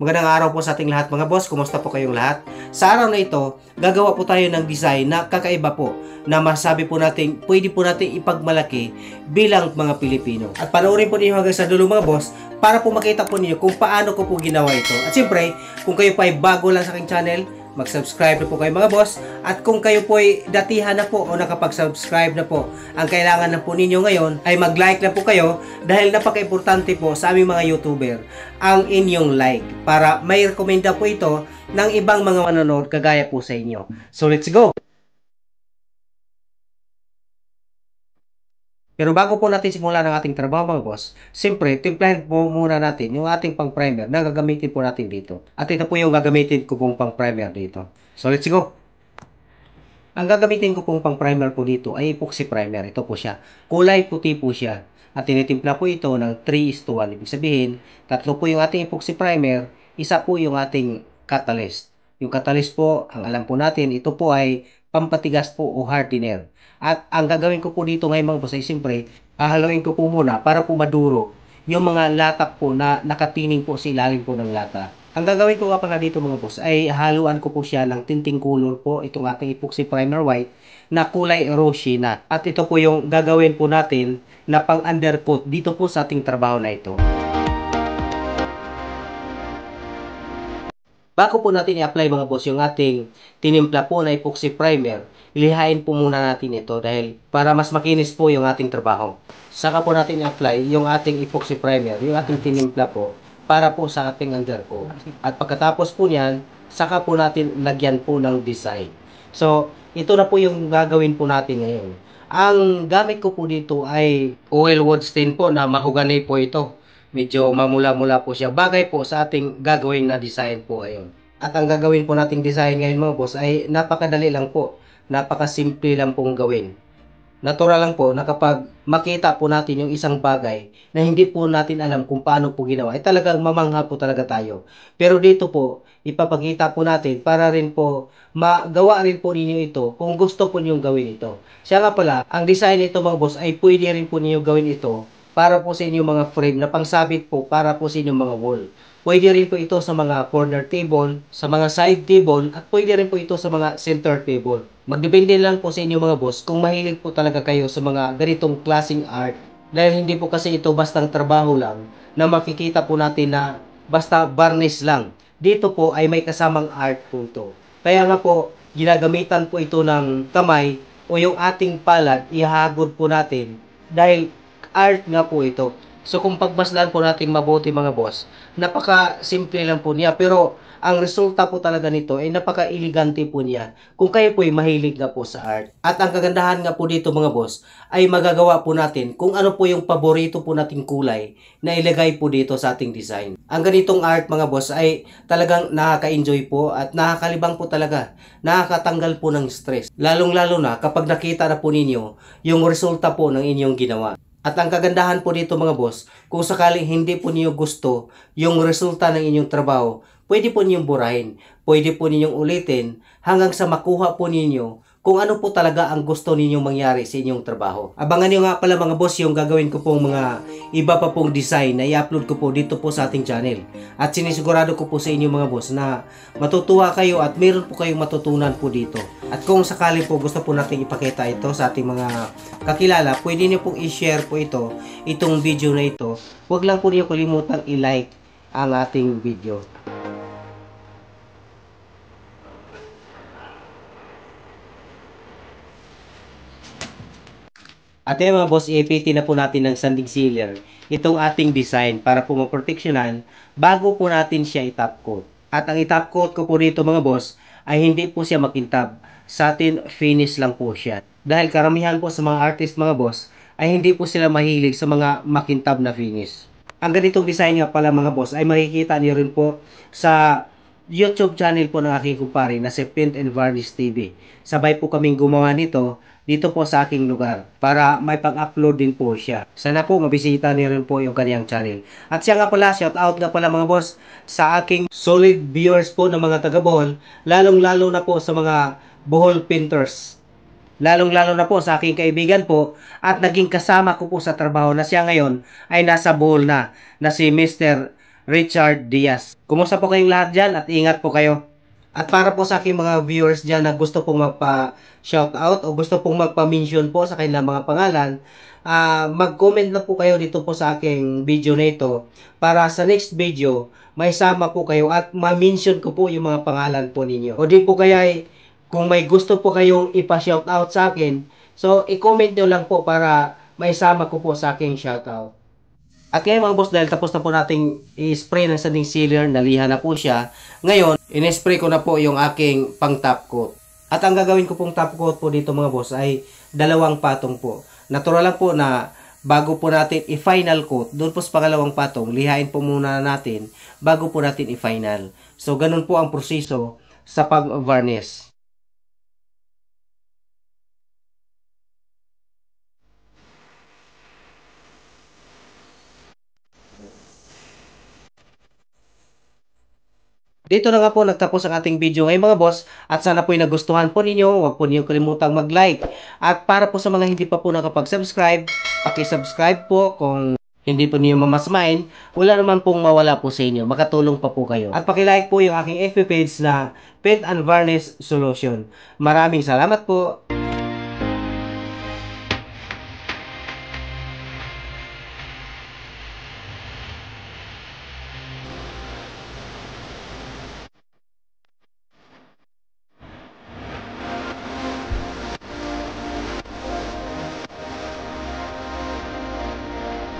Magandang araw po sa ating lahat mga boss. Kumusta po kayong lahat? Sa araw na ito, gagawa po tayo ng design na kakaiba po na masabi po natin, pwede po natin ipagmalaki bilang mga Pilipino. At panoorin po ninyo hanggang sa dulo mga boss para po makita po ninyo kung paano ko po ginawa ito. At siyempre, kung kayo pa ay bago lang sa aking channel, mag-subscribe na po kayo mga boss. At kung kayo po ay datihan na po o nakapag-subscribe na po, ang kailangan na po ninyo ngayon ay mag-like na po kayo dahil napaka-importante po sa aming mga YouTuber ang inyong like para may rekomenda po ito ng ibang mga manonood kagaya po sa inyo. So let's go! Pero bago po natin simulan ang ating trabaho mga boss, siyempre, timplahin po muna natin yung ating pang-primer na gagamitin po natin dito. At ito po yung gagamitin ko pong pang-primer dito. So let's go! Ang gagamitin ko pong pang-primer po dito ay epoxy primer. Ito po siya. Kulay puti po siya. At tinitimpla po ito ng 3 is to 1. Ibig sabihin, tatlo po yung ating epoxy primer, isa po yung ating catalyst. Yung catalyst po, ang alam po natin, ito po ay pampatigas po o hardener. At ang gagawin ko po dito ngayon mga boss ay siyempre, ahaluin ko po muna para po maduro yung mga lata po na nakatining po sa ilalim po ng lata. Ang gagawin ko pa pala dito mga boss ay haluan ko po siya ng tinting color po itong ating epoxy primer white na kulay rosy na. At ito po yung gagawin po natin na pang undercoat dito po sa ating trabaho na ito. Bago po natin i-apply mga boss yung ating tinimpla po na epoxy primer, ilihain po muna natin ito dahil para mas makinis po yung ating trabaho. Saka po natin i-apply yung ating epoxy primer, yung ating tinimpla po para po sa ating undercoat. At pagkatapos po niyan, saka po natin lagyan po ng design. So, ito na po yung gagawin po natin ngayon. Ang gamit ko po dito ay oil wood stain po na mahugani po ito medyo mamula-mula po siya. Bagay po sa ating gagawin na design po ngayon. At ang gagawin po nating design ngayon mga boss ay napakadali lang po. Napakasimple lang pong gawin. Natural lang po na kapag makita po natin yung isang bagay na hindi po natin alam kung paano po ginawa, ay talagang mamangha po talaga tayo. Pero dito po, ipapakita po natin para rin po magawa rin po ninyo ito kung gusto po ninyong gawin ito. Siya nga pala, ang design nito mga boss ay pwede rin po ninyo gawin ito para po sa inyong mga frame na pangsabit po para po sa inyong mga wall. Pwede rin po ito sa mga corner table, sa mga side table, at pwede rin po ito sa mga center table. Magdepende lang po sa inyong mga boss kung mahilig po talaga kayo sa mga ganitong klaseng art dahil hindi po kasi ito bastang trabaho lang na makikita po natin na basta varnish lang. Dito po ay may kasamang art po ito. Kaya nga po, ginagamitan po ito ng kamay o yung ating palad, ihagod po natin dahil art nga po ito. So kung pagbaslaan po natin mabuti mga boss, napaka-simple lang po niya. Pero ang resulta po talaga nito ay napaka-elegante po niya kung kayo po ay mahilig nga po sa art. At ang kagandahan nga po dito mga boss ay magagawa po natin kung ano po yung paborito po nating kulay na ilagay po dito sa ating design. Ang ganitong art mga boss ay talagang nakaka-enjoy po at nakakalibang po talaga. Nakakatanggal po ng stress. Lalong lalo na kapag nakita na po ninyo yung resulta po ng inyong ginawa. At ang kagandahan po dito mga boss, kung sakaling hindi po niyo gusto yung resulta ng inyong trabaho, pwede po niyong burahin, pwede po niyong ulitin hanggang sa makuha po ninyo kung ano po talaga ang gusto ninyong mangyari sa inyong trabaho. Abangan nyo nga pala mga boss yung gagawin ko pong mga iba pa pong design na i-upload ko po dito po sa ating channel. At sinisigurado ko po sa inyo mga boss na matutuwa kayo at meron po kayong matutunan po dito. At kung sakali po gusto po natin ipakita ito sa ating mga kakilala, pwede nyo pong i-share po ito, itong video na ito. Huwag lang po niyo kalimutang i-like ang ating video. At yan mga boss, i-FAT na po natin ng sanding sealer itong ating design para po maproteksyonan bago po natin siya i-top coat. At ang i-top coat ko po rito mga boss ay hindi po siya makintab. Satin finish lang po siya. Dahil karamihan po sa mga artist mga boss ay hindi po sila mahilig sa mga makintab na finish. Ang ganitong design nga pala mga boss ay makikita niyo rin po sa YouTube channel po ng aking kumpare na si Paint and Varnish TV. Sabay po kaming gumawa nito dito po sa aking lugar para may pag upload din po siya. Sana po mabisita niyo rin po yung kaniyang channel. At siya nga pala, shout out na pala mga boss sa aking solid viewers po ng mga taga Bohol, lalong-lalo na po sa mga Bohol Painters lalong-lalo na po sa aking kaibigan po at naging kasama ko po sa trabaho na siya ngayon ay nasa Bohol na na si Mr. Richard Diaz. Kumusta po kayong lahat dyan at ingat po kayo. At para po sa aking mga viewers dyan na gusto pong magpa-shoutout o gusto pong magpa-mention po sa kanilang mga pangalan, uh, mag-comment na po kayo dito po sa aking video na ito para sa next video, may sama po kayo at ma-mention ko po yung mga pangalan po ninyo. O di po kaya kung may gusto po kayong ipa-shoutout sa akin, so i-comment nyo lang po para may sama ko po sa aking shoutout. At ngayon mga boss, dahil tapos na po nating i-spray ng sanding sealer, naliha na po siya. Ngayon, in-spray ko na po yung aking pang top coat. At ang gagawin ko pong top coat po dito mga boss ay dalawang patong po. Natural lang po na bago po natin i-final coat, doon po sa pangalawang patong, lihain po muna natin bago po natin i-final. So, ganun po ang proseso sa pag-varnish. Dito na nga po nagtapos ang ating video ngayon mga boss at sana po ay nagustuhan po ninyo. Huwag po ninyo kalimutang mag-like. At para po sa mga hindi pa po nakapag-subscribe, paki-subscribe po kung hindi po niyo mamasmain, wala naman pong mawala po sa inyo. Makatulong pa po kayo. At pakilike po yung aking FB page na Paint and Varnish Solution. Maraming salamat po.